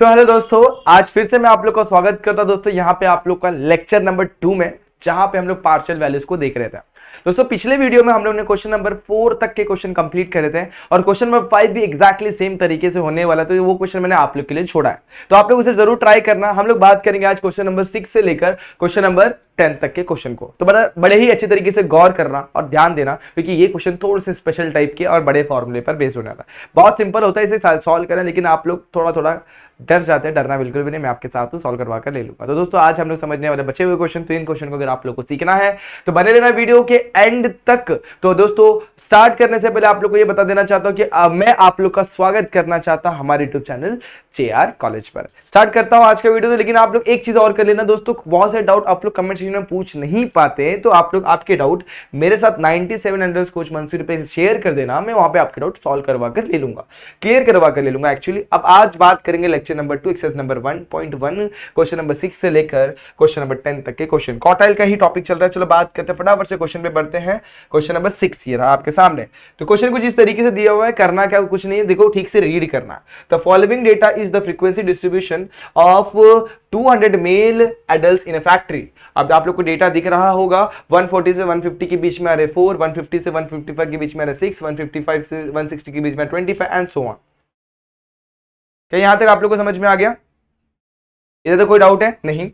तो हेलो दोस्तों आज फिर से मैं आप लोग का स्वागत करता हूं दोस्तों यहाँ पे आप लोग का लेक्चर नंबर टू में जहां पे हम लोग पार्शियल वैल्यूज को देख रहे थे दोस्तों पिछले वीडियो में हम लोग ने क्वेश्चन नंबर फोर तक के क्वेश्चन कंप्लीट करे थे और क्वेश्चन नंबर फाइव भी एक्जैक्टली सेम तरीके से होने वाला तो वो क्वेश्चन मैंने आप लोग के लिए छोड़ा है तो आप लोग उसे जरूर ट्राई करना हम लोग बात करेंगे आज क्वेश्चन नंबर सिक्स से लेकर क्वेश्चन नंबर टेन तक के क्वेश्चन को तो बड़ा बड़े ही अच्छे तरीके से गौर करना और ध्यान देना क्योंकि ये क्वेश्चन थोड़े से स्पेशल टाइप के और बड़े फॉर्मुले पर बेस्ड होने वाला बहुत सिंपल होता है इसे सॉल्व करना लेकिन आप लोग थोड़ा थोड़ा डर जाते हैं डरना बिल्कुल भी नहीं मैं आपके साथ हूँ सॉल्व करवा कर ले लूँगा तो दोस्तों आज हम लोग समझने वाले बचे हुए क्वेश्चन तो इन क्वेश्चन को अगर आप लोग को सीखना है तो बने रहना वीडियो के एंड तक तो दोस्तों स्टार्ट करने से पहले आप लोग को ये बता देना चाहता हूँ कि मैं आप लोग का स्वागत करना चाहता हूँ हमारे यूट्यूब चैनल जे कॉलेज पर स्टार्ट करता हूँ आज का वीडियो तो लेकिन आप लोग एक चीज़ और कर लेना दोस्तों बहुत सारे डाउट आप लोग कमेंट सेक्शन में पूछ नहीं पाते तो आप लोग आपके डाउट मेरे साथ नाइनटी सेवन हंड्रेड कोच मंसूर पर शेयर कर देना मैं वहाँ पर आपके डाउट सॉल्व करवा कर ले लूँगा क्लियर करवा कर ले लूँगा एक्चुअली अब आज बात करेंगे lecture lecture number two exercise number one point one question number six से लेकर क्वेश्चन नंबर टेन तक के क्वेश्चन कॉटाइल का ही टॉपिक चल रहा है चलो बात करते हैं फटाफट से क्वेश्चन पे बढ़ते हैं क्वेश्चन नंबर सिक्स ये रहा आपके सामने तो क्वेश्चन कुछ इस तरीके से दिया हुआ है करना क्या कुछ नहीं है देखो ठीक से रीड करना the following data is the frequency distribution of 200 male adult in a factory अब आप लोग को डेटा दिख रहा होगा 140 से 150 के बीच में आ रहे 4 150 से 155 के बीच में आ रहे 6 155 से 160 के बीच में 25 एंड सो ऑन क्या यहां तक आप लोग को समझ में आ गया इधर तो कोई डाउट है नहीं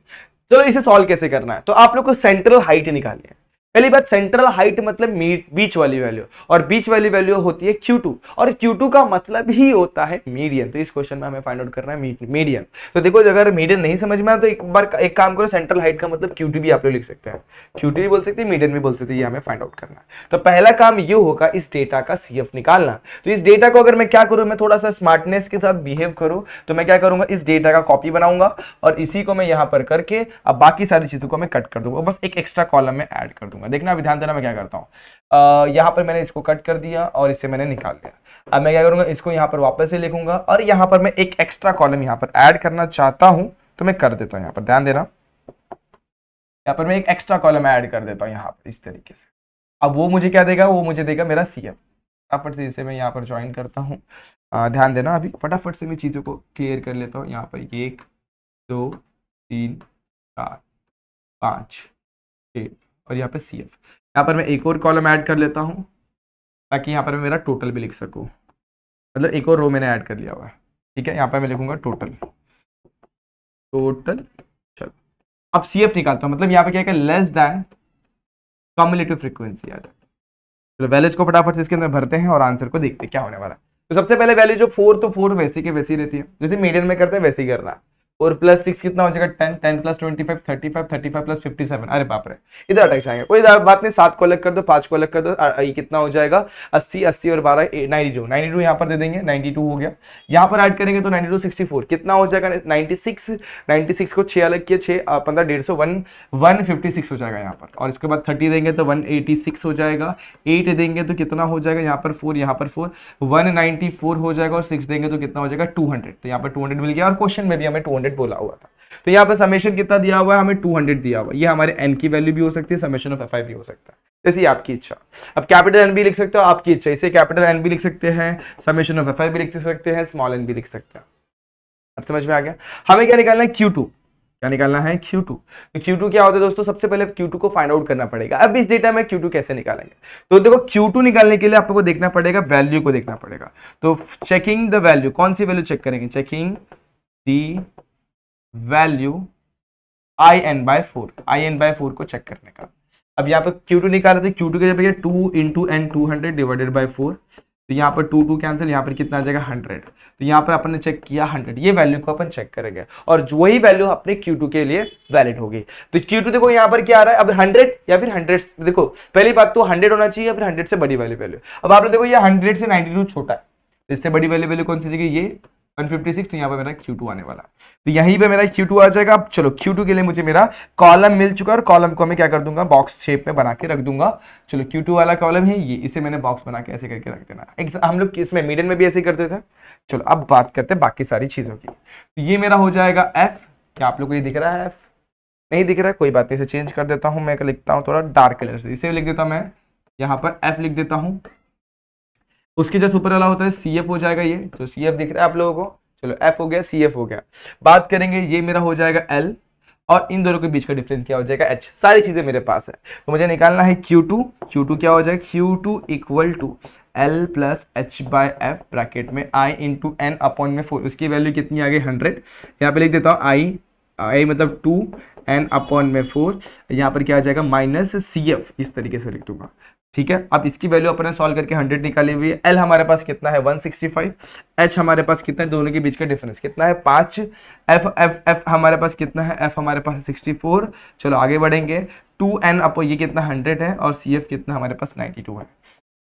चलो इसे सॉल्व कैसे करना है तो आप लोग को सेंट्रल हाइट निकालनी है पहली बात सेंट्रल हाइट मतलब बीच वाली वैल्यू और बीच वाली वैल्यू होती है Q2 और Q2 का मतलब ही होता है मीडियन तो इस क्वेश्चन में हमें फाइंड आउट करना है मीडियन तो देखो अगर मीडियन नहीं समझ में आया तो एक बार एक काम करो सेंट्रल हाइट का मतलब Q2 भी आप लोग लिख सकते हैं Q2 भी बोल सकते हैं मीडियन भी बोल सकते हैं ये हमें फाइंड आउट करना है तो पहला काम ये होगा इस डेटा का सी निकालना तो इस डेटा को अगर मैं क्या करूँ मैं थोड़ा सा स्मार्टनेस के साथ बिहेव करूँ तो मैं क्या करूँगा इस डेटा का कॉपी बनाऊंगा और इसी को मैं यहाँ पर करके अब बाकी सारी चीज़ों को मैं कट कर दूंगा बस एक एक्स्ट्रा कॉलम में ऐड कर दूंगा करूंगा देखना ध्यान देना मैं क्या करता हूँ यहाँ पर मैंने इसको कट कर दिया और इसे मैंने निकाल दिया अब मैं क्या करूंगा इसको यहाँ पर वापस से लिखूंगा और यहाँ पर मैं एक एक्स्ट्रा कॉलम यहाँ पर ऐड करना चाहता हूँ तो मैं कर देता हूँ यहाँ पर ध्यान देना यहाँ पर मैं एक एक्स्ट्रा कॉलम ऐड कर देता हूँ यहाँ पर इस तरीके से अब वो मुझे क्या देगा वो मुझे देगा मेरा सी एफ फटाफट से इसे मैं यहाँ पर ज्वाइन करता हूँ ध्यान देना अभी फटाफट से मैं चीज़ों को क्लियर कर लेता हूँ यहाँ पर एक दो तीन चार पाँच छः और यहाँ पे सी एफ यहाँ पर मैं एक और कॉलम ऐड कर लेता हूँ ताकि यहाँ पर मैं मेरा टोटल भी लिख सकूँ मतलब एक और रो मैंने ऐड कर लिया हुआ है ठीक है यहाँ पर मैं लिखूंगा टोटल टोटल चलो अब सी एफ निकालता हूँ मतलब यहाँ पे क्या है लेस दैन कम्युलेटिव फ्रिक्वेंसी आ जाता चलो वैल्यूज को फटाफट से इसके अंदर भरते हैं और आंसर को देखते हैं क्या होने वाला है तो सबसे पहले वैल्यू जो फोर तो फोर वैसी के वैसी रहती है जैसे मीडियम में करते हैं वैसी करना है और प्लस सिक्स कितना हो जाएगा ten ten plus twenty five thirty five thirty five plus fifty seven अरे बाप रे इधर अटक जाएंगे कोई बात नहीं सात को अलग कर दो पांच को अलग कर दो ये कितना हो जाएगा अस्सी अस्सी और बारह नाइन्टी टू नाइन्टी टू यहाँ पर दे देंगे नाइन्टी टू हो गया यहाँ पर ऐड करेंगे तो नाइन्टी टू सिक्सटी फोर कितना हो जाएगा नाइन्टी सिक्स नाइन्टी सिक्स को छः अलग किया छः पंद्रह डेढ़ सौ वन वन फिफ्टी सिक्स हो जाएगा यहाँ पर और इसके बाद थर्टी देंगे तो वन एटी सिक्स हो जाएगा एट देंगे तो कितना हो जाएगा यहाँ पर फोर यहाँ पर फोर वन नाइन्टी फोर हो जाएगा और सिक्स देंगे तो कितना हो जाएगा टू हंड्रेड तो यहाँ पर टू हंड्रेड मिल गया और क्वेश्चन में भी हमें टू हंड्रेड बोला हुआ था तो यहाँ पर समेशन कितना दिया हुआ है हमें टू हंड्रेड दिया हुआ है ये हमारे एन की वैल्यू भी हो सकती है समेशन ऑफ एफ भी हो सकता है जैसे आपकी इच्छा अब कैपिटल एन भी लिख सकते हो आपकी इच्छा इसे कैपिटल एन भी लिख सकते हैं समेशन ऑफ एफ भी लिख सकते हैं स्मॉल एन भी लिख सकते हैं अब समझ में आ गया हमें क्या निकालना है क्यू टू क्या निकालना है Q2 तो Q2 क्या होता है दोस्तों सबसे पहले Q2 को फाइंड आउट करना पड़ेगा अब इस डेटा में Q2 कैसे निकालेंगे तो देखो Q2 निकालने के लिए आपको देखना पड़ेगा वैल्यू को देखना पड़ेगा तो चेकिंग द वैल्यू कौन सी वैल्यू चेक करेंगे checking the value I N by four I N by four को चेक करने का अब यहाँ पर क्यू टू निकाल रहे तो थे क्यू टू के भैया two into N two hundred divided by four तो यहाँ पर टू टू कैंसिल यहाँ पर कितना आ जाएगा हंड्रेड तो यहाँ पर अपन ने चेक किया हंड्रेड ये वैल्यू को अपन चेक करेंगे और जो ही वैल्यू अपने क्यू टू के लिए वैलिड होगी तो क्यू टू देखो यहाँ पर क्या आ रहा है अब हंड्रेड या फिर हंड्रेड देखो पहली बात तो हंड्रेड होना चाहिए या फिर हंड्रेड से बड़ी वाली वैल्यू अब आपने देखो ये हंड्रेड से नाइन्टी टू छोटा है तो इससे बड़ी वाली वैल्यू कौन सी जगह ये 156 तो यहाँ पे मेरा Q2 आने वाला तो यहीं पे मेरा Q2 आ जाएगा अब चलो Q2 के लिए मुझे मेरा कॉलम मिल चुका है और कॉलम को मैं क्या कर दूंगा बॉक्स शेप में बना के रख दूंगा चलो Q2 वाला कॉलम है ये इसे मैंने बॉक्स बना के ऐसे करके रख देना एक हम लोग इसमें मीडियम में भी ऐसे करते थे चलो अब बात करते हैं बाकी सारी चीज़ों की तो ये मेरा हो जाएगा एफ क्या आप लोग को ये दिख रहा है एफ नहीं दिख रहा है कोई बात नहीं इसे चेंज कर देता हूँ मैं लिखता हूँ थोड़ा डार्क कलर से इसे लिख देता हूँ मैं यहाँ पर एफ लिख देता हूँ उसके जस्ट ऊपर वाला होता है सी हो जाएगा ये तो सी दिख रहा है आप लोगों को चलो एफ हो गया सी हो गया बात करेंगे ये मेरा हो जाएगा एल और इन दोनों के बीच का डिफरेंस क्या हो जाएगा एच सारी चीज़ें मेरे पास है तो मुझे निकालना है क्यू टू क्यू टू क्या हो जाएगा Q two equal to L plus H by F bracket में आई इंटू एन अपॉन में फोर उसकी वैल्यू कितनी आ गई हंड्रेड यहाँ पे लिख देता हूँ आई आई मतलब टू एन अपॉन में फोर यहाँ पर क्या आ जाएगा माइनस सी इस तरीके से लिख दूंगा ठीक है अब इसकी वैल्यू अपने सॉल्व करके हंड्रेड निकाली हुई है एल हमारे पास कितना है वन सिक्सटी फाइव एच हमारे पास कितना है दोनों के बीच का डिफरेंस कितना है पांच एफ एफ एफ हमारे पास कितना है एफ हमारे पास है सिक्सटी फोर चलो आगे बढ़ेंगे टू एन अपो ये कितना हंड्रेड है और सी एफ कितना हमारे पास नाइन्टी टू है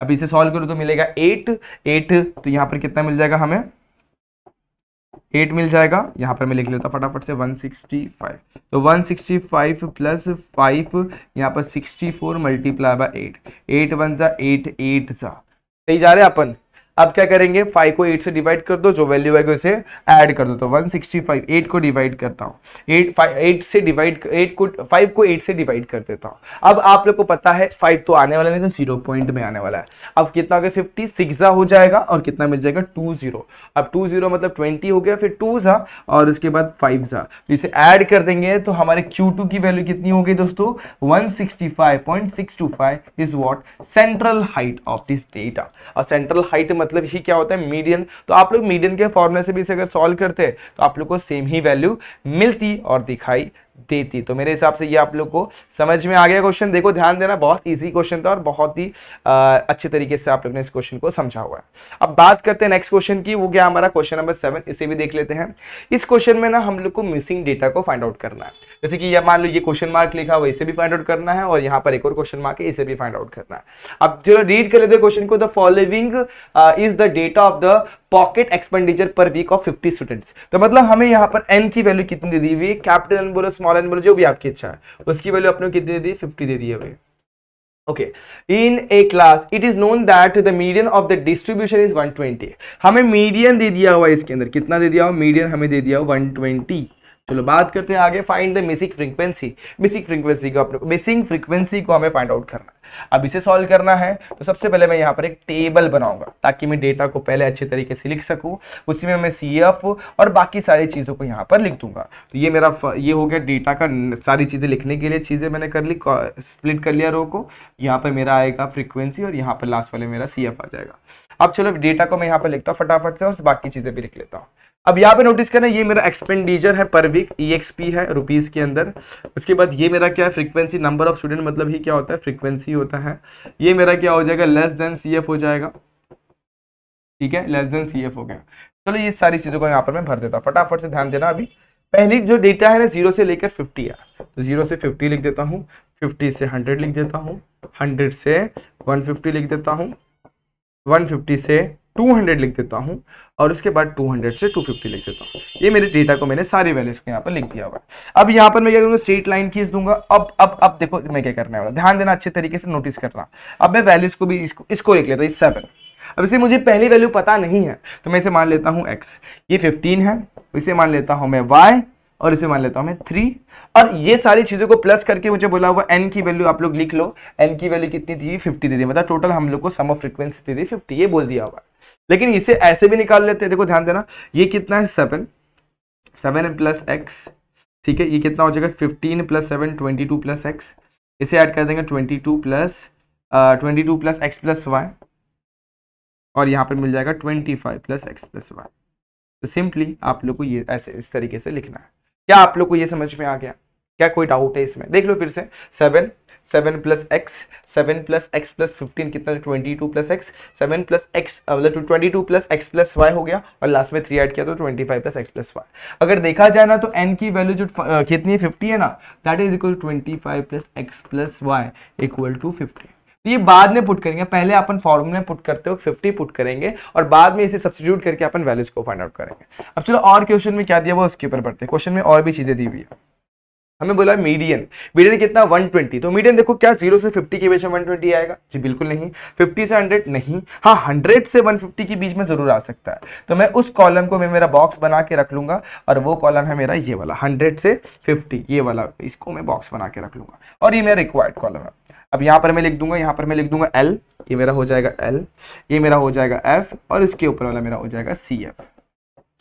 अब इसे सॉल्व करो तो मिलेगा एट एट तो यहाँ पर कितना मिल जाएगा हमें एट मिल जाएगा यहाँ पर मैं लिख लेता फटाफट से 165 तो 165 प्लस 5 यहाँ पर 64 four multiply by eight eight one ज़ा एट एट ज़ा सही जा रहे अपन अब क्या करेंगे फाइव को एट से डिवाइड कर दो जो वैल्यू है उसे ऐड कर दो तो वन सिक्सटी फाइव एट को डिवाइड करता हूँ एट फाइव एट से डिवाइड एट को फाइव को एट से डिवाइड कर देता हूँ अब आप लोग को पता है फाइव तो आने वाला नहीं तो जीरो पॉइंट में आने वाला है अब कितना हो गया फिफ्टी सिक्स हो जाएगा और कितना मिल जाएगा टू जीरो अब टू जीरो मतलब ट्वेंटी हो गया फिर टू सा और उसके बाद फाइव सा तो इसे ऐड कर देंगे तो हमारे क्यू टू की वैल्यू कितनी होगी दोस्तों one sixty five point six two five is what central height of this data और सेंट्रल मतलब हाइट मतलब ही क्या होता है मीडियन तो आप लोग मीडियन के फॉर्मूले से भी इसे अगर सॉल्व करते हैं तो आप लोग को सेम ही वैल्यू मिलती और दिखाई देती तो मेरे हिसाब से ये आप लोग को समझ में आ गया क्वेश्चन देखो ध्यान देना बहुत ईजी क्वेश्चन था और बहुत ही आ, अच्छे तरीके से आप लोग ने इस क्वेश्चन को समझा हुआ है अब बात करते हैं नेक्स्ट क्वेश्चन की वो क्या हमारा क्वेश्चन नंबर सेवन इसे भी देख लेते हैं इस क्वेश्चन में ना हम लोग को मिसिंग डेटा को फाइंड आउट करना है जैसे कि मान लो ये क्वेश्चन मार्क लिखा हुआ इसे भी फाइंड आउट करना है और यहाँ पर एक और क्वेश्चन मार्क है इसे भी फाइंड आउट करना है अब जो रीड कर लेते हैं क्वेश्चन को the following is the data of the pocket expenditure per week of 50 students तो मतलब हमें यहाँ पर एन की वैल्यू कितनी दे दी हुई है कैपिटल एन बोलो स्मॉल एन बोलो जो भी आपकी इच्छा है उसकी वैल्यू आपने कितनी दे दी फिफ्टी दे दी है okay in a class it is known that the median of the distribution is 120 हमें मीडियन दे दिया हुआ है इसके अंदर कितना दे दिया हुआ मीडियन हमें दे दिया हुआ 120 चलो बात करते हैं आगे find the missing frequency missing frequency को अपने मिसिंग फ्रीक्वेंसी को हमें फाइंड आउट करना है अब इसे सॉल्व करना है तो सबसे पहले मैं यहाँ पर एक टेबल बनाऊंगा ताकि मैं डेटा को पहले अच्छे तरीके से लिख सकूँ उसी में मैं सी और बाकी सारी चीज़ों को यहाँ पर लिख दूंगा तो ये मेरा ये हो गया डेटा का सारी चीज़ें लिखने के लिए चीज़ें मैंने कर ली स्प्लिट कर लिया रो को यहाँ पर मेरा आएगा फ्रिक्वेंसी और यहाँ पर लास्ट वाले मेरा सी आ जाएगा अब चलो डेटा को मैं यहाँ पर लिखता हूँ फटाफट से और बाकी चीज़ें भी लिख लेता हूँ अब यहाँ पे नोटिस करना ये मेरा एक्सपेंडिचर है पर वीक ई है रुपीज़ के अंदर उसके बाद ये मेरा क्या है फ्रीक्वेंसी नंबर ऑफ स्टूडेंट मतलब ही क्या होता है फ्रीक्वेंसी होता है ये मेरा क्या हो जाएगा लेस देन सी हो जाएगा ठीक है लेस देन सी हो गया चलो ये सारी चीज़ों को यहाँ पर मैं भर देता हूँ फटाफट से ध्यान देना अभी पहली जो डेटा है ना जीरो से लेकर फिफ्टी है तो जीरो से फिफ्टी लिख देता हूँ फिफ्टी से हंड्रेड लिख देता हूँ हंड्रेड से वन फिफ्टी लिख देता हूँ वन फिफ्टी से 200 लिख देता हूँ और उसके बाद 200 से 250 लिख देता हूँ ये मेरे डेटा को मैंने सारे वैल्यूज को यहाँ पर लिख दिया हुआ है अब यहाँ पर मैं क्या करूँगा स्ट्रेट लाइन खींच दूंगा अब अब अब देखो मैं क्या करने वाला ध्यान देना अच्छे तरीके से नोटिस करना अब मैं वैल्यूज को भी इसको इसको लिख लेता हूँ सेवन अब इसे मुझे पहली वैल्यू पता नहीं है तो मैं इसे मान लेता हूँ एक्स ये फिफ्टीन है इसे मान लेता हूँ मैं वाई और इसे मान लेता हूं मैं थ्री और ये सारी चीज़ों को प्लस करके मुझे बोला हुआ एन की वैल्यू आप लोग लिख लो एन की वैल्यू कितनी थी फिफ्टी दे दी मतलब टोटल हम लोग को सम ऑफ फ्रिक्वेंसी दे दी फिफ्टी ये बोल दिया हुआ लेकिन इसे ऐसे भी निकाल लेते हैं देखो ध्यान देना ये कितना है सेवन सेवन प्लस एक्स ठीक है ये कितना हो जाएगा fifteen plus seven twenty two plus X इसे ऐड कर देंगे twenty two plus twenty two plus X plus Y और यहाँ पर मिल जाएगा twenty five plus X plus Y तो सिंपली आप लोग को ये ऐसे इस तरीके से लिखना है क्या आप लोग को ये समझ में आ गया क्या कोई डाउट है इसमें देख लो फिर से seven seven plus X seven plus X plus fifteen कितना twenty two plus X seven plus X मतलब twenty two plus X plus Y हो गया और लास्ट में थ्री ऐड किया तो twenty five plus X plus Y अगर देखा जाए ना तो एन की वैल्यू जो कितनी है फिफ्टी है ना that is equal twenty five plus X plus Y equal to fifty तो ये बाद में पुट करेंगे पहले अपन फॉर्मूले पुट करते हो 50 पुट करेंगे और बाद में इसे सब्सिट्यूट करके अपन वैल्यूज को फाइंड आउट करेंगे अब चलो और क्वेश्चन में क्या दिया वो उसके ऊपर पढ़ते हैं क्वेश्चन में और भी चीजें दी हुई है हमें बोला मीडियन मीडियन कितना 120 तो मीडियन देखो क्या जीरो से 50 के बीच में 120 आएगा जी बिल्कुल नहीं 50 से 100 नहीं हाँ 100 से 150 के बीच में जरूर आ सकता है तो मैं उस कॉलम को मैं मेरा बॉक्स बना के रख लूंगा और वो कॉलम है मेरा ये वाला 100 से 50 ये वाला इसको मैं बॉक्स बना के रख लूंगा और ये मेरा रिक्वायर्ड कॉलम है अब यहाँ पर मैं लिख दूंगा यहाँ पर मैं लिख दूंगा एल ये मेरा हो जाएगा एल ये मेरा हो जाएगा एफ और इसके ऊपर वाला मेरा हो जाएगा सी एफ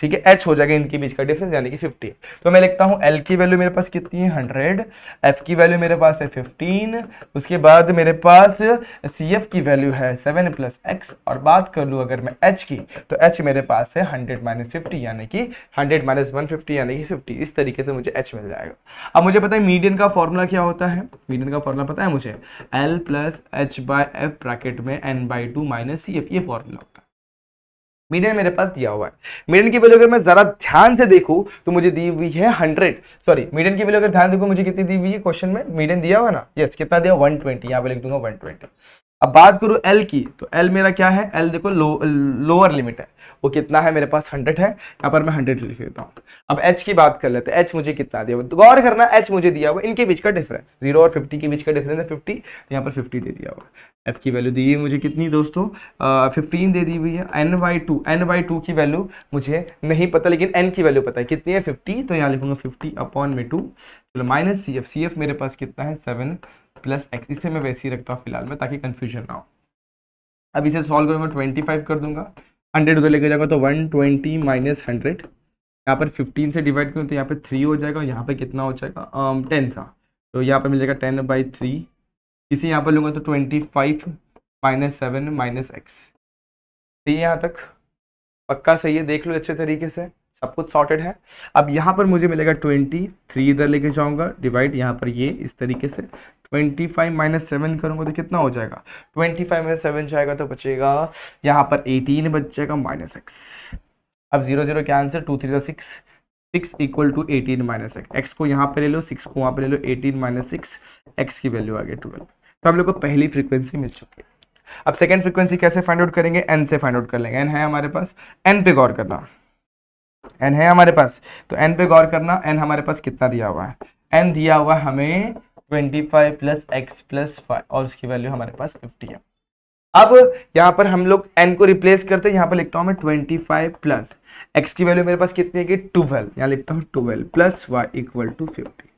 ठीक है एच हो जाएगा इनके बीच का डिफरेंस यानी कि फिफ्टी तो मैं लिखता हूँ एल की वैल्यू मेरे पास कितनी है हंड्रेड एफ की वैल्यू मेरे पास है फिफ्टीन उसके बाद मेरे पास सी एफ की वैल्यू है सेवन प्लस एक्स और बात कर लूँ अगर मैं एच की तो एच मेरे पास है हंड्रेड माइनस फिफ्टी यानी कि हंड्रेड माइनस वन फिफ्टी यानी कि फिफ्टी इस तरीके से मुझे एच मिल जाएगा अब मुझे पता है मीडियन का फॉर्मूला क्या होता है मीडियन का फॉर्मूला पता है मुझे L plus H by F bracket में N by two minus C F ये फॉर्मूला मीडियन मेरे पास दिया हुआ है मीडियन की वैल्यू अगर मैं जरा ध्यान से देखूँ तो मुझे दी हुई है हंड्रेड सॉरी मीडियन की वैल्यू अगर ध्यान देखो मुझे कितनी दी हुई है क्वेश्चन में मीडियन दिया हुआ ना यस कितना दिया वन ट्वेंटी यहाँ पे लिख दूंगा वन ट्वेंटी अब बात करूं एल की तो एल मेरा क्या है एल देखो लो, लोअर लिमिट है वो कितना है मेरे पास हंड्रेड है यहाँ पर मैं हंड्रेड लिख देता हूँ अब एच की बात कर लेते हैं एच मुझे कितना दिया हुआ गौर करना एच मुझे दिया हुआ इनके बीच का डिफरेंस जीरो और फिफ्टी के बीच का डिफरेंस है फिफ्टी तो यहाँ पर फिफ्टी दे दिया हुआ एफ की वैल्यू दी है मुझे कितनी दोस्तों फिफ्टीन दे दी हुई है N by two N by two की वैल्यू मुझे नहीं पता लेकिन एन की वैल्यू पता है कितनी है फिफ्टी तो यहाँ लिखूंगा फिफ्टी अपॉन में टू चलो minus C F C F मेरे पास कितना है सेवन प्लस एक्स इसे मैं वैसे ही रखता हूँ फिलहाल में ताकि कन्फ्यूजन ना हो अब इसे सॉल्व करूँगा ट्वेंटी फाइव कर दूंगा हंड्रेड उधर लेके जाएगा तो वन ट्वेंटी माइनस हंड्रेड यहाँ पर फिफ्टीन से डिवाइड करूँ तो यहाँ पर थ्री हो जाएगा यहाँ पर कितना हो जाएगा टेन सा तो यहाँ पर मिल जाएगा टेन बाई थ्री इसी यहाँ पर लूँगा तो twenty five minus seven minus X सही ये यहाँ तक पक्का सही है देख लो अच्छे तरीके से सब कुछ सॉर्टेड है अब यहाँ पर मुझे मिलेगा ट्वेंटी थ्री इधर लेके जाऊँगा डिवाइड यहाँ पर ये इस तरीके से ट्वेंटी फाइव माइनस सेवन करूँगा तो कितना हो जाएगा ट्वेंटी फाइव माइनस सेवन जाएगा तो बचेगा यहाँ पर एटीन बचेगा माइनस एक्स अब जीरो जीरो क्या answer two three six six equal to eighteen minus X X को यहाँ पे ले लो सिक्स को वहाँ पे ले लो एटीन माइनस सिक्स एक्स की वैल्यू आ गई ट्वेल्व तो हम लोग को पहली फ्रीक्वेंसी मिल चुकी है अब सेकेंड फ्रीक्वेंसी कैसे फाइंड आउट करेंगे एन से फाइंड आउट कर लेंगे एन है हमारे पास एन पे गौर करना एन है हमारे पास तो एन पे गौर करना एन हमारे पास कितना दिया हुआ है एन दिया हुआ हमें twenty five plus X plus five और उसकी वैल्यू हमारे पास फिफ्टी है अब यहाँ पर हम लोग एन को रिप्लेस करते हैं यहाँ पर लिखता हूँ मैं ट्वेंटी फाइव प्लस एक्स की वैल्यू मेरे पास कितनी है कि ट्वेल्व यहाँ लिखता हूँ twelve plus Y equal to fifty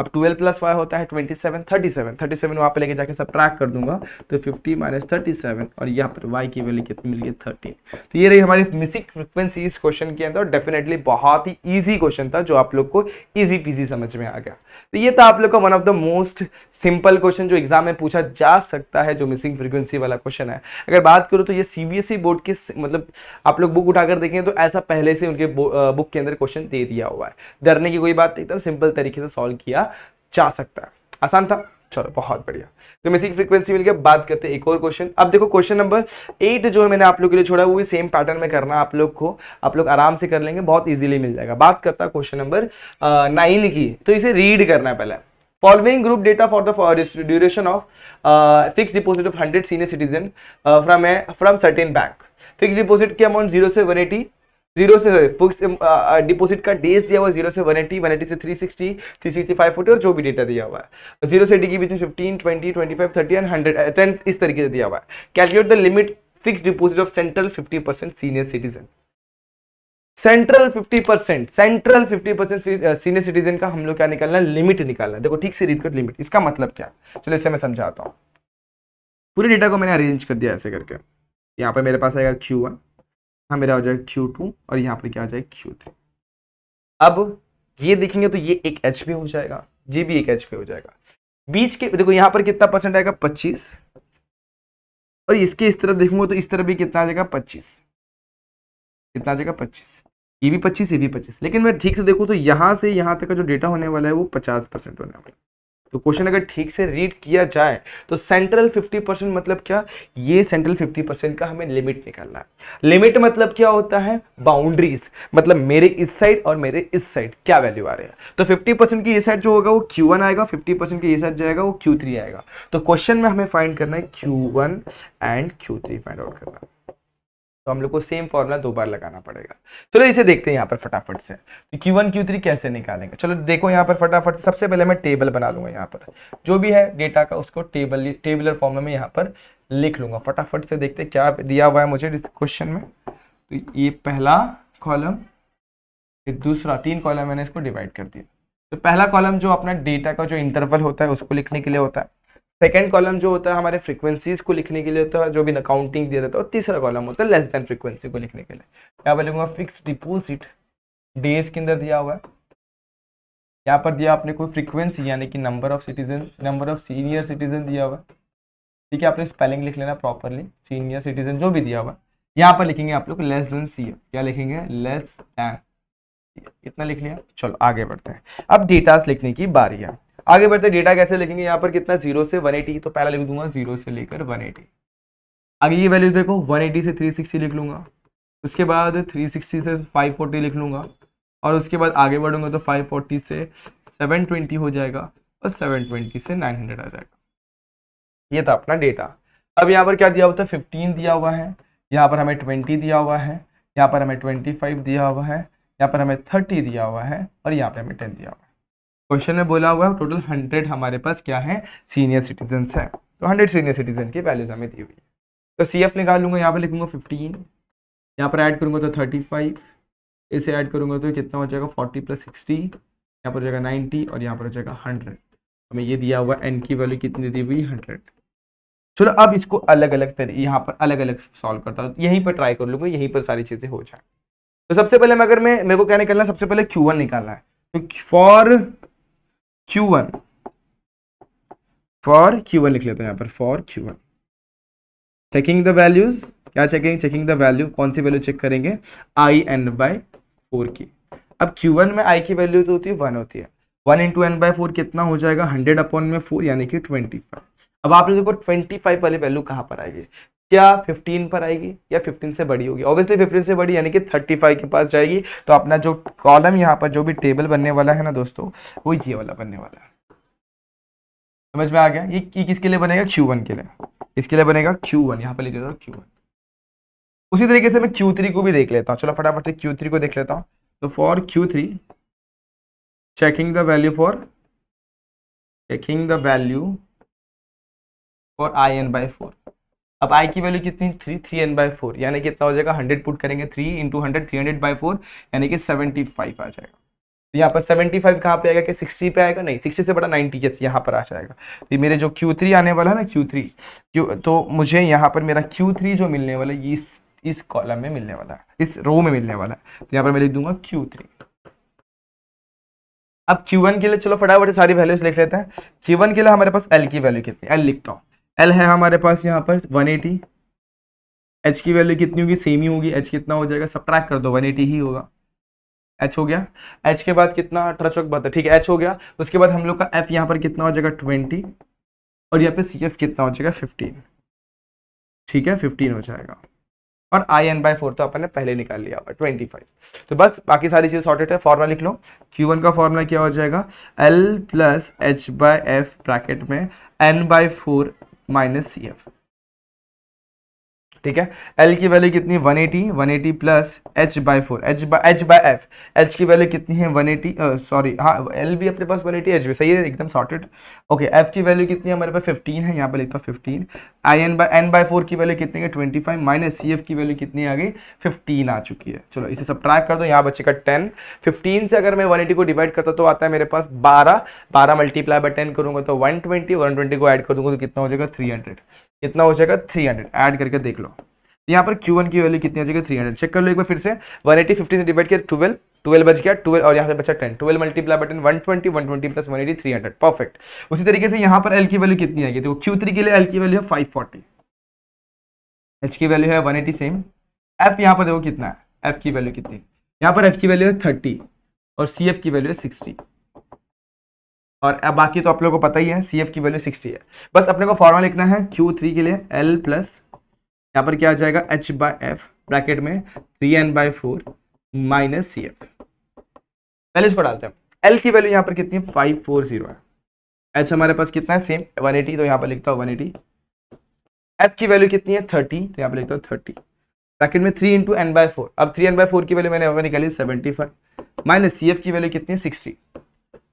अब ट्वेल्व प्लस फाइव होता है twenty seven thirty seven thirty seven वहाँ पर लेके जाके सब ट्रैक कर दूंगा तो फिफ्टी माइनस थर्टी सेवन और यहाँ पर वाई की वैल्यू कितनी मिल गई थर्टीन तो ये रही हमारी मिसिंग फ्रिक्वेंसी इस क्वेश्चन के अंदर डेफिनेटली बहुत ही ईजी क्वेश्चन था जो आप लोग को ईजी पीजी समझ में आ गया तो ये था आप लोग का one of the most simple question जो एग्जाम में पूछा जा सकता है जो मिसिंग फ्रिक्वेंसी वाला क्वेश्चन है अगर बात करूँ तो ये सीबीएसई बोर्ड e के मतलब आप लोग बुक उठाकर देखें तो ऐसा पहले से उनके बुक के अंदर क्वेश्चन दे दिया हुआ है डरने की कोई बात नहीं एकदम सिंपल तरीके से सॉल्व किया जा सकता है आसान था चलो बहुत बढ़िया तो बेसिक फ्रीक्वेंसी मिलकर बात करते हैं एक और क्वेश्चन अब देखो क्वेश्चन नंबर एट जो है मैंने आप लोग के लिए छोड़ा वो भी सेम पैटर्न में करना आप लोग को आप लोग आराम से कर लेंगे बहुत इजीली मिल जाएगा बात करता क्वेश्चन नंबर नाइन की तो इसे रीड करना है पहले following group data for the duration of fix deposit of hundred senior citizen from from certain bank fix deposit की अमाउंट जीरो से वन एटी जीरो से fix deposit um, uh, uh, का डेज दिया हुआ zero से 180 180 से 360 365 forty और जो भी डेटा दिया हुआ है तो जीरो से डी के बीच में fifteen twenty twenty five thirty and hundred ten इस तरीके से दिया हुआ है calculate the limit fix deposit of central fifty percent senior citizen central 50 percent central 50 percent senior citizen का हम लोग क्या निकालना है लिमिट निकालना है देखो ठीक से रीड कर लिमिट इसका मतलब क्या है चलो इसे मैं समझाता हूँ पूरे डेटा को मैंने अरेंज कर दिया ऐसे करके यहाँ पर मेरे पास आएगा क्यू वन यहाँ मेरा हो जाए क्यू टू और यहाँ पर क्या हो जाएगा क्यू थ्री अब ये देखेंगे तो ये एक एच हो जाएगा ये भी एक एच हो जाएगा बीच के देखो यहाँ पर कितना परसेंट आएगा पच्चीस और इसके इस तरफ देखूंगा तो इस तरफ भी कितना आ जाएगा पच्चीस कितना आ जाएगा पच्चीस ये भी पच्चीस ये भी पच्चीस लेकिन मैं ठीक से देखूँ तो यहाँ से यहाँ तक का जो डेटा होने वाला है वो पचास परसेंट होने वाला है तो क्वेश्चन अगर ठीक से रीड किया जाए तो सेंट्रल 50 परसेंट मतलब क्या ये सेंट्रल 50 परसेंट का हमें लिमिट निकालना है लिमिट मतलब क्या होता है बाउंड्रीज मतलब मेरे इस साइड और मेरे इस साइड क्या वैल्यू आ रही है तो फिफ्टी परसेंट की ये साइड जो होगा वो क्यू वन आएगा फिफ्टी परसेंट की ये साइड जाएगा वो क्यू थ्री आएगा तो क्वेश्चन में हमें फाइंड करना है Q one and Q three find out करना है तो हम लोग को सेम फॉर्मूला दो बार लगाना पड़ेगा चलो इसे देखते हैं यहाँ पर फटाफट से तो क्यू वन कैसे निकालेंगे चलो देखो यहाँ पर फटाफट से सबसे पहले मैं टेबल बना लूंगा यहाँ पर जो भी है डेटा का उसको टेबल टेबलर फॉर्म में यहाँ पर लिख लूंगा फटाफट से देखते क्या दिया हुआ है मुझे इस क्वेश्चन में तो ये पहला कॉलम दूसरा तीन कॉलम मैंने इसको डिवाइड कर दिया तो पहला कॉलम जो अपना डेटा का जो इंटरवल होता है उसको लिखने के लिए होता है सेकेंड कॉलम जो होता है हमारे फ्रीक्वेंसीज को लिखने के लिए होता है जो भी अकाउंटिंग दिया रहता है और तीसरा कॉलम होता है लेस देन फ्रीक्वेंसी को लिखने के लिए यहाँ पर लिखूंगा फिक्स डिपोजिट डेज के अंदर दिया हुआ है यहाँ पर दिया आपने कोई फ्रीक्वेंसी यानी कि number of citizen number of senior citizen दिया हुआ ठीक है आपने स्पेलिंग लिख लेना प्रॉपरली सीनियर सिटीजन जो भी दिया हुआ यहाँ पर लिखेंगे आप लोग लेस देन सी क्या लिखेंगे लेस देन इतना लिख लिया चलो आगे बढ़ते हैं अब डेटास लिखने की बारी है आगे बढ़ते डेटा कैसे लिखेंगे यहाँ पर कितना जीरो से वन एटी तो पहला लिख दूंगा जीरो से लेकर वन एटी आगे ये वैल्यूज देखो वन एटी से थ्री सिक्सटी लिख लूंगा उसके बाद थ्री सिक्सटी से फाइव फोर्टी लिख लूंगा और उसके बाद आगे बढ़ूंगा तो फाइव फोर्टी से सेवन ट्वेंटी हो जाएगा और सेवन ट्वेंटी से नाइन हंड्रेड आ जाएगा ये था अपना डेटा अब यहाँ पर क्या दिया हुआ था फिफ्टीन दिया हुआ है यहाँ पर हमें ट्वेंटी दिया हुआ है यहाँ पर हमें ट्वेंटी फाइव दिया हुआ है यहाँ पर हमें थर्टी दिया हुआ है और यहाँ पर हमें टेन दिया हुआ है क्वेश्चन में बोला हुआ है टोटल हंड्रेड हमारे पास क्या है सीनियर सिटीजन है तो हंड्रेड सीनियर सिटीजन की वैल्यूज हमें दी हुई है तो सी एफ लूंगा यहाँ पर लिखूंगा फिफ्टीन यहाँ पर ऐड करूंगा तो थर्टी फाइव इसे ऐड करूंगा तो कितना हो जाएगा फोर्टी प्लस सिक्सटी यहाँ पर हो जाएगा नाइन्टी और यहाँ पर हो जाएगा हंड्रेड हमें ये दिया हुआ एन की वैल्यू कितनी दी हुई हंड्रेड चलो अब इसको अलग अलग तरह यहाँ पर अलग अलग सॉल्व करता हूँ यहीं पर ट्राई कर लूंगा यहीं पर सारी चीज़ें हो जाए तो सबसे पहले मैं अगर मैं मेरे को क्या निकालना है सबसे पहले क्यू निकालना है तो for Q1 one for Q one लिख लेते हैं यहाँ पर for Q1 one checking the values क्या चेकिंग चेकिंग द वैल्यू कौन सी वैल्यू चेक करेंगे आई एन बाई फोर की अब क्यू वन में आई की वैल्यू तो होती है वन होती है one into N by four कितना हो जाएगा हंड्रेड अपॉन में फोर यानी कि ट्वेंटी फाइव अब आप लोगों को ट्वेंटी फाइव वाली वैल्यू कहाँ पर आएगी क्या 15 पर आएगी या 15 से बड़ी होगी ऑब्वियसली 15 से बड़ी यानी कि 35 के पास जाएगी तो अपना जो कॉलम यहाँ पर जो भी टेबल बनने वाला है ना दोस्तों वो ये वाला बनने वाला है समझ में आ गया ये, किसके लिए बनेगा Q1 के लिए इसके लिए बनेगा Q1 यहाँ पर लिख देता हूँ Q1 उसी तरीके से मैं क्यू को भी देख लेता हूँ चलो फटाफट से क्यू को देख लेता हूँ तो for Q checking the value for checking the value for I N by four अब आई की वैल्यू कितनी three three N by four यानी कि इतना हो जाएगा हंड्रेड पुट करेंगे three into hundred three hundred by four यानी कि सेवेंटी फाइव आ जाएगा तो यहाँ पर सेवेंटी फाइव कहाँ पर आएगा कि सिक्सटी पे आएगा नहीं सिक्सटी से बड़ा नाइन्टी यस यहाँ पर आ जाएगा तो मेरे जो क्यू थ्री आने वाला है ना क्यू थ्री क्यू तो मुझे यहाँ पर मेरा क्यू थ्री जो मिलने वाला है इस इस कॉलम में मिलने वाला है इस रो में मिलने वाला है तो यहाँ पर मैं लिख दूंगा क्यू थ्री अब Q1 के लिए चलो फटाफट सारी वैल्यूज लिख लेते हैं Q1 के लिए हमारे पास L की वैल्यू कितनी L लिखता हूँ एल है हमारे पास यहाँ पर 180 एच की वैल्यू कितनी होगी सेम ही होगी एच कितना हो जाएगा सब कर दो 180 ही होगा एच हो गया एच के बाद कितना अठारह चौक ठीक है एच हो गया उसके बाद हम लोग का एफ यहाँ पर कितना हो जाएगा ट्वेंटी और यहाँ पे सी एफ कितना हो जाएगा फिफ्टीन ठीक है फिफ्टीन हो जाएगा और आई एन बाई फोर तो अपन ने पहले निकाल लिया होगा ट्वेंटी फाइव तो बस बाकी सारी चीज़ सॉर्टेड है फॉर्मुला लिख लो क्यू वन का फॉर्मूला क्या हो जाएगा L plus H by F bracket में N by four minus cf ठीक है एल की वैल्यू कितनी 180 eighty plus H by four H by H by F H की वैल्यू कितनी है 180 सॉरी हाँ एल भी अपने पास 180 एच भी सही है एकदम सॉर्टेड ओके एफ की वैल्यू कितनी है हमारे पास 15 है यहाँ पर लिखता हूँ 15 I N by N by four की वैल्यू कितनी है 25 फाइव माइनस सी एफ की वैल्यू कितनी आ गई फिफ्टीन आ चुकी है चलो इसे सब कर दो यहाँ बचेगा टेन फिफ्टीन से अगर मैं वन को डिवाइड करता तो आता है मेरे पास बारह बारह मल्टीप्लाई बाई टेन करूँगा तो वन ट्वेंटी को एड कर दूंगा तो कितना हो जाएगा थ्री कितना हो जाएगा थ्री हंड्रेड करके देख लो यहाँ पर Q1 की वैल्यू कितनी हो जाएगी 300 चेक कर लो एक बार फिर से वन एटी से डिवाइड किया 12 12 बच गया 12 और यहाँ पे बचा 10 12 multiply button 120 twenty one twenty plus one eighty perfect उसी तरीके से यहाँ पर L की वैल्यू कितनी आएगी तो Q3 के लिए L की वैल्यू है 540 H की वैल्यू है 180 एटी सेम एफ यहाँ पर देखो कितना है एफ की वैल्यू कितनी यहाँ पर एफ की वैल्यू है थर्टी और सी की वैल्यू है सिक्सटी और अब बाकी तो आप लोगों को पता ही है सी की वैल्यू सिक्सटी है बस अपने को फॉर्मा लिखना है क्यू के लिए एल प्लस यहाँ पर क्या आ जाएगा एच बाई एफ ब्रैकेट में three N by four minus C F पहले इसको डालते हैं एल की वैल्यू यहाँ पर कितनी है फाइव फोर जीरो है एच हमारे पास कितना है सेम वन एटी तो यहाँ पर लिखता हूँ वन एटी एफ की वैल्यू कितनी है थर्टी तो यहाँ पर लिखता हूँ थर्टी ब्रैकेट में three into N by four अब थ्री एन बाय फोर की वैल्यू मैंने यहाँ पर निकाली seventy five minus C F की वैल्यू कितनी है सिक्सटी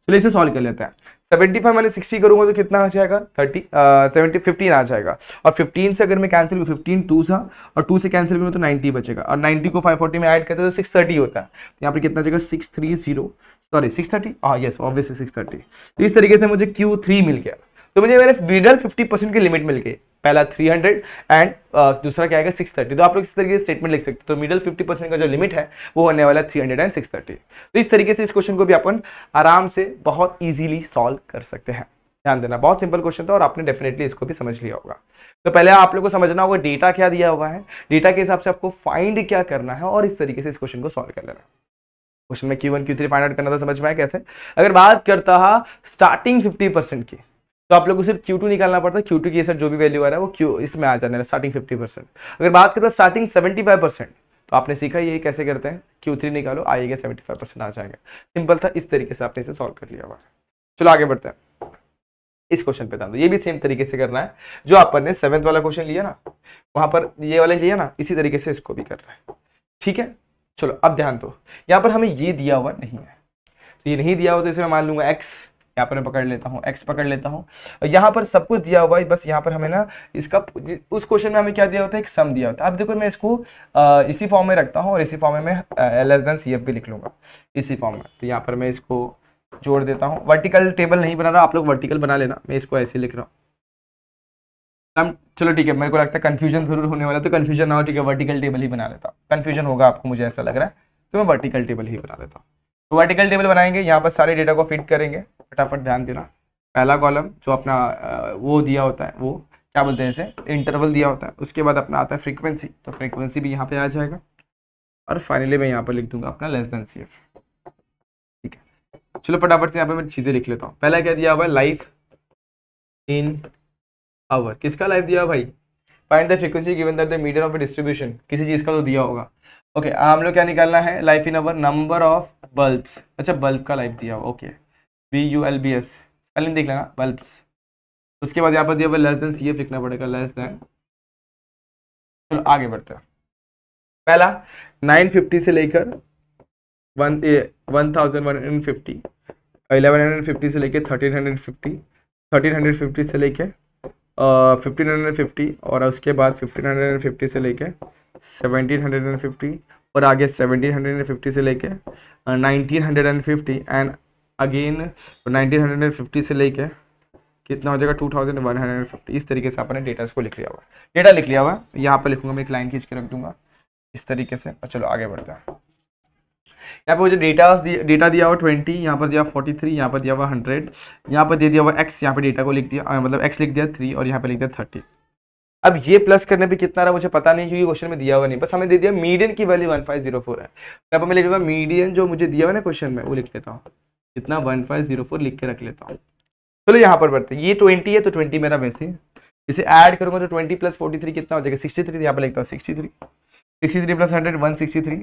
चलिए इसे सॉल्व कर लेते हैं सेवेंटी फाइव मैंने सिक्सटी करूंगा तो कितना आ जाएगा थर्टी सेवेंटी फिफ्टीन आ जाएगा और फिफ्टीन से अगर मैं कैंसिल करूँ फिफ्टीन टू सा और टू से कैंसिल करूँ तो नाइन्टी बचेगा और नाइन्टी को फाइव फोर्टी में ऐड करते तो सिक्स थर्टी होता है तो यहाँ पर कितना जाएगा six three zero sorry six thirty हाँ यस ऑब्वियसली सिक्स थर्टी इस तरीके से मुझे क्यू थ्री मिल गया तो मुझे मेरे मिडल फिफ्टी परसेंट की लिमिट मिल गई पहला 300 एंड uh, दूसरा क्या आएगा 630 तो आप लोग इस तरीके से स्टेटमेंट लिख सकते हो तो मिडिल 50 परसेंट का जो लिमिट है वो होने वाला है 300 एंड 630 तो इस तरीके से इस क्वेश्चन को भी अपन आराम से बहुत इजीली सॉल्व कर सकते हैं ध्यान देना बहुत सिंपल क्वेश्चन था और आपने डेफिनेटली इसको भी समझ लिया होगा तो पहले आप लोग को समझना होगा डेटा क्या दिया हुआ है डेटा के हिसाब से आपको फाइंड क्या करना है और इस तरीके से इस क्वेश्चन को सॉल्व कर लेना क्वेश्चन में Q one Q three find out करना था समझ में आया कैसे अगर बात करता स्टार्टिंग फिफ्टी परसेंट की तो आप लोग को सिर्फ Q2 निकालना पड़ता है Q2 की सर जो भी वैल्यू आ रहा है वो क्यू इसमें आ जाना है स्टार्टिंग 50 परसेंट अगर बात करें स्टार्टिंग 75 परसेंट तो आपने सीखा ये कैसे करते हैं Q3 निकालो आइएगा 75 परसेंट आ जाएगा सिंपल था इस तरीके से आपने इसे सॉल्व कर लिया हुआ चलो आगे बढ़ते हैं इस क्वेश्चन पे दो ये भी सेम तरीके से करना है जो आपने ने सेवन्थ वाला क्वेश्चन लिया ना वहां पर ये वाला लिया ना इसी तरीके से इसको भी करना है ठीक है चलो अब ध्यान दो यहाँ पर हमें ये दिया हुआ नहीं है तो ये नहीं दिया हुआ तो इसे मैं मान लूंगा एक्स यहाँ पर मैं पकड़ लेता हूँ एक्स पकड़ लेता हूँ यहाँ पर सब कुछ दिया हुआ है बस यहाँ पर हमें ना इसका उस क्वेश्चन में हमें क्या दिया होता है एक सम दिया होता है अब देखो मैं इसको आ, इसी फॉर्म में रखता हूँ और इसी फॉर्म में लेस देन सी भी लिख लूंगा इसी फॉर्म में तो यहाँ पर मैं इसको जोड़ देता हूँ वर्टिकल टेबल नहीं बना रहा आप लोग वर्टिकल बना लेना मैं इसको ऐसे लिख रहा हूँ हम um, चलो ठीक है मेरे को लगता है कन्फ्यूजन जरूर होने वाला तो कन्फ्यूजन ना हो ठीक है वर्टिकल टेबल ही बना लेता हूँ कन्फ्यूजन होगा आपको मुझे ऐसा लग रहा है तो मैं वर्टिकल टेबल ही बना लेता हूँ तो वर्टिकल टेबल बनाएंगे यहाँ पर सारे डेटा को फिट करेंगे फटाफट ध्यान देना पहला कॉलम जो अपना वो दिया होता है वो क्या बोलते हैं इसे इंटरवल दिया होता है उसके बाद अपना आता है फ्रीक्वेंसी तो फ्रीक्वेंसी भी यहाँ पे आ जाएगा और फाइनली मैं यहाँ पर लिख दूंगा अपना लेस देन सी ठीक है चलो फटाफट से यहाँ पर मैं चीज़ें लिख लेता हूँ पहला क्या दिया हुआ है लाइफ इन आवर किसका लाइफ दिया भाई find the frequency given that the medium of distribution किसी चीज़ का तो दिया होगा ओके हम लोग क्या निकालना है life in our number of bulb अच्छा बल्ब का लाइफ दिया okay B U L B S spelling देख लेना बल्ब्स उसके बाद यहाँ पर दिया हुआ लेस देन सी एफ लिखना पड़ेगा लेस देन चलो आगे बढ़ते हैं पहला फिफ्टी से लेकर one one thousand one hundred fifty eleven hundred fifty से लेकर thirteen hundred fifty thirteen hundred fifty से लेकर फिफ्टीन हंड्रेड फिफ्टी और उसके बाद फिफ्टीन हंड्रेड फिफ्टी से लेकर सेवनटीन हंड्रेड एंड फिफ्टी और आगे सेवनटीन हंड्रेड एंड फिफ्टी से लेके uh, nineteen hundred and fifty and again nineteen hundred and fifty से लेके कितना हो जाएगा two thousand one hundred fifty इस तरीके से आपने डेटा इसको लिख लिया हुआ डेटा लिख लिया हुआ यहाँ पर लिखूंगा मैं एक लाइन खींच के रख दूंगा इस तरीके से और तो चलो आगे बढ़ते हैं यहाँ पे मुझे डेटा डेटा दिया हुआ ट्वेंटी यहाँ पर दिया फोर्टी थ्री यहाँ पर दिया हुआ हंड्रेड यहाँ पर दे दिया हुआ एक्स यहाँ पे डेटा को लिख दिया मतलब एक्स लिख दिया थ्री और यहाँ पे लिख दिया थर्टी अब ये प्लस करने पे कितना रहा मुझे पता नहीं क्योंकि क्वेश्चन में दिया हुआ नहीं बस हमें दे दिया मीडियन की वैल्यू फोर है तो अब मैं लिख लेता हूँ मीडियन जो मुझे दिया हुआ ना क्वेश्चन में वो लिख लेता हूँ कितना फोर लिख के रख लेता हूँ चलो तो यहाँ पर बढ़ते ये ट्वेंटी है तो ट्वेंटी मेरा वैसे इसे ऐड करूँगा तो ट्वेंटी प्लस थ्री कितना हो जाएगा सिक्सटी थ्री तो यहाँ पर लिखता हूँ sixty three sixty three plus hundred one sixty three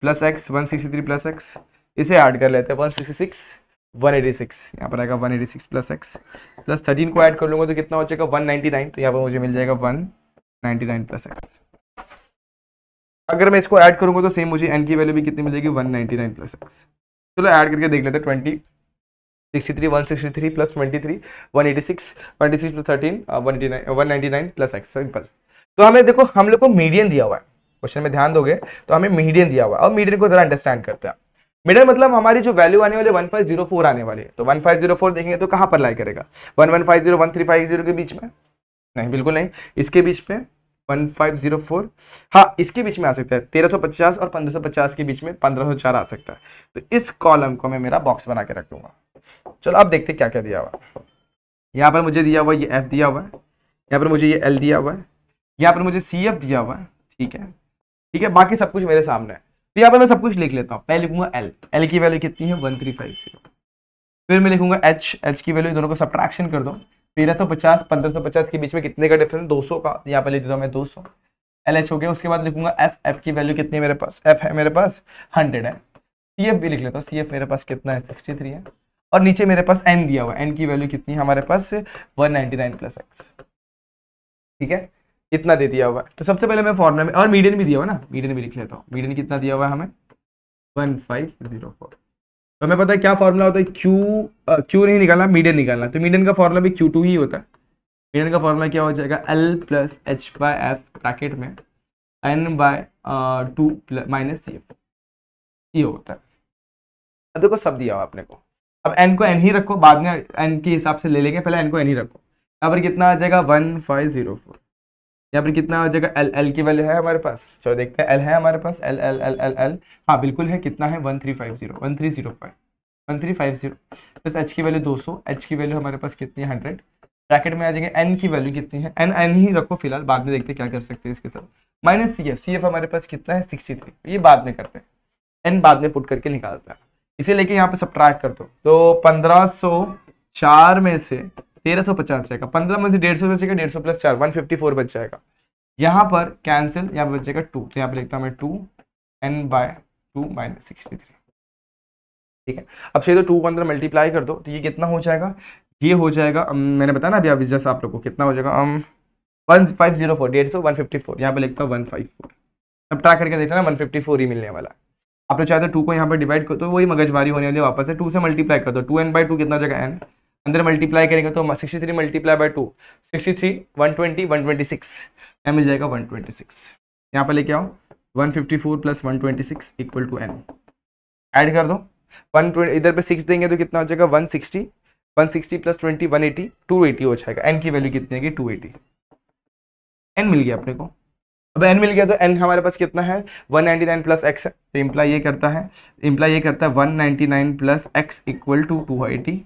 plus X one sixty three plus X इसे ऐड कर लेते हैं one sixty six one eighty six यहाँ पर आएगा one eighty six plus X plus thirteen को ऐड कर लूँगा तो कितना हो जाएगा वन नाइन्टी नाइन तो यहाँ पर मुझे मिल जाएगा one ninety nine plus X अगर मैं इसको ऐड करूँगा तो सेम मुझे एन की वैल्यू भी कितनी मिलेगी one ninety nine plus X चलो ऐड करके देख लेते हैं twenty sixty three one sixty three plus twenty three one eighty six twenty six plus thirteen one eighty nine one ninety nine plus X simple तो हमें देखो हम लोग को मीडियन दिया हुआ है क्वेश्चन में ध्यान दोगे तो हमें मीडियन दिया हुआ है और मीडियन को ज़रा अंडरस्टैंड करते हैं मिडल मतलब हमारी जो वैल्यू आने वाले 1504 आने वन फाइव तो 1504 देखेंगे तो कहाँ पर लाई करेगा 1150 1350 के बीच में नहीं बिल्कुल नहीं इसके बीच में 1504 हाँ इसके बीच में आ सकता है 1350 और 1550 के बीच में 1504 आ सकता है तो इस कॉलम को मैं मेरा बॉक्स बना के रख दूंगा चलो अब देखते क्या क्या दिया हुआ यहाँ पर मुझे दिया हुआ ये एफ दिया हुआ है यहाँ पर मुझे ये एल दिया हुआ है यहाँ पर मुझे सी एफ दिया हुआ है ठीक है ठीक है बाकी सब कुछ मेरे सामने है तो यहाँ पर मैं सब कुछ लिख लेता हूँ पहले लिखूंगा एल एल की वैल्यू कितनी है वन थ्री फाइव जीरो फिर मैं लिखूंगा एच एच की वैल्यू दोनों को सब्ट्रैक्शन कर दो तेरह सौ पचास पंद्रह सौ पचास के बीच में कितने का डिफरेंस दो सौ का यहाँ पर लिख देता हूँ मैं दो सौ एल एच हो गया उसके बाद लिखूंगा एफ एफ की वैल्यू कितनी है मेरे पास एफ है मेरे पास हंड्रेड है सी एफ भी लिख लेता हूँ सी एफ मेरे पास कितना है सिक्सटी थ्री है और नीचे मेरे पास एन दिया हुआ है एन की वैल्यू कितनी है हमारे पास one ninety nine plus X ठीक है इतना दे दिया हुआ है तो सबसे पहले मैं फॉर्मुला में और मीडियन भी दिया हुआ ना मीडियन भी लिख लेता हूँ मीडियन कितना दिया हुआ है हमें वन फाइव जीरो फोर तो हमें पता है क्या फॉर्मूला होता है क्यू क्यू नहीं निकालना मीडियन निकालना तो मीडियन का फॉर्मूला भी क्यू टू ही होता है मीडियन का फॉर्मूला क्या हो जाएगा L plus H by F bracket में N by two minus C F ये होता है अब देखो सब दिया हुआ अपने को अब एन को एन ही रखो बाद में एन के हिसाब से ले लेंगे पहले एन को एन ही रखो यहाँ पर कितना आ जाएगा वन फाइव जीरो फोर यहाँ पर कितना हो जाएगा एल एल की वैल्यू है हमारे पास चलो देखते हैं एल है हमारे पास L L L L L हाँ बिल्कुल है कितना है one three five zero one three zero five one three five zero plus H की वैल्यू दो सौ एच की वैल्यू हमारे पास कितनी है हंड्रेड ब्रैकेट में आ जाएंगे एन की वैल्यू कितनी है एन एन ही रखो फिलहाल बाद में देखते हैं क्या कर सकते हैं इसके साथ minus C F C F हमारे पास कितना है सिक्सटी थ्री तो ये बाद में करते हैं एन बाद में पुट करके निकालता है इसे लेके यहाँ पे ट्रैक कर दो तो पंद्रह सौ चार में से तेरह सौ पचास रहेगा पंद्रह में से डेढ़ सौ बचेगा डेढ़ सौ प्लस चार वन फिफ्टी फोर बच जाएगा यहाँ पर कैंसिल यहाँ पर बचेगा टू तो यहाँ पर लिखता हूँ मैं two N by two minus sixty three ठीक है अब से तो टू को अंदर मल्टीप्लाई कर दो तो ये कितना हो जाएगा ये हो जाएगा अम, मैंने बताया ना अभी अभी जैसे आप लोग को कितना हो जाएगा um one five zero four डेढ़ सौ वन फिफ्टी फोर यहाँ पर लिखता हूँ वन फाइव फोर तब ट्राई करके देखना वन फिफ्टी फोर ही मिलने वाला आप लोग चाहते हो तो टू को यहाँ पर डिवाइड कर दो तो वही मगजमारी होने वाली वापस है टू से मल्टीप्लाई कर दो टू एन बाई टू कितना हो जाएगा एन अंदर मल्टीप्लाई करेंगे तो sixty three multiply by two sixty three one twenty one twenty six यहाँ मिल जाएगा वन ट्वेंटी सिक्स यहाँ पर लेके आओ one fifty four plus one twenty six equal to N add कर दो वन ट्वेंटी इधर पे सिक्स देंगे तो कितना हो जाएगा one sixty one sixty plus twenty one eighty two eighty हो जाएगा एन की वैल्यू कितनी है टू एटी एन मिल गया अपने को अब एन मिल गया तो एन हमारे पास कितना है वन नाइन प्लस एक्स है तो इम्प्लाई ये करता है इम्प्लाई ये करता है one nine plus X equal to two eighty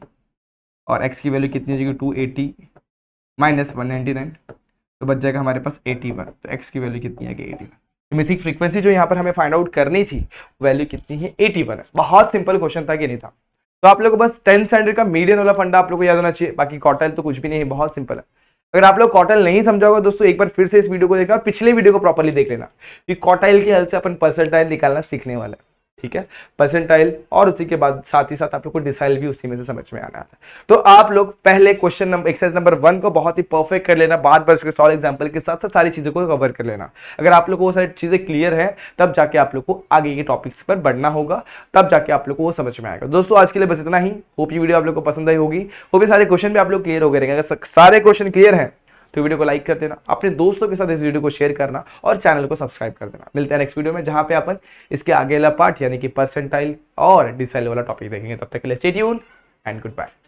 और एक्स की वैल्यू कितनी हो जाएगी two eighty minus one ninety nine तो बच जाएगा हमारे पास एटी वन तो एक्स की वैल्यू कितनी आएगी एटी वन मिसिंग फ्रीक्वेंसी जो यहाँ पर हमें फाइंड आउट करनी थी वैल्यू कितनी है एटी वन बहुत सिंपल क्वेश्चन था कि नहीं था तो आप लोग को बस टेंथ स्टैंडर्ड का मीडियन वाला फंडा आप लोग को याद होना चाहिए बाकी कॉटल तो कुछ भी नहीं है बहुत सिंपल है अगर आप लोग कॉटल नहीं समझा होगा दोस्तों एक बार फिर से इस वीडियो को देखना पिछले वीडियो को प्रॉपरली देख लेना कि कॉटाइल के हल से अपन टाइल निकालना सीखने वाला है ठीक है परसेंटाइल और उसी के बाद साथ ही साथ आप लोग को डिसाइल भी उसी में से समझ में आना है तो आप लोग पहले question number exercise number one को बहुत ही परफेक्ट कर लेना बार बार उसके सॉल्व एग्जाम्पल के साथ साथ सारी चीज़ों को कवर कर लेना अगर आप लोग को वो सारी चीज़ें क्लियर है तब जाके आप लोग को आगे के टॉपिक्स पर बढ़ना होगा तब जाके आप लोग को वो समझ में आएगा दोस्तों आज के लिए बस इतना ही होप ये वीडियो आप लोग को पसंद आई होगी वो भी सारे क्वेश्चन भी आप लोग क्लियर हो गए अगर सारे क्वेश्चन क्लियर हैं तो वीडियो को लाइक कर देना अपने दोस्तों के साथ इस वीडियो को शेयर करना और चैनल को सब्सक्राइब कर देना मिलते हैं नेक्स्ट वीडियो में जहां पे अपन इसके आगे वाला पार्ट यानी कि परसेंटाइल और डिसाइल वाला टॉपिक देखेंगे तब तक के लिए स्टेट्यून एंड गुड बाय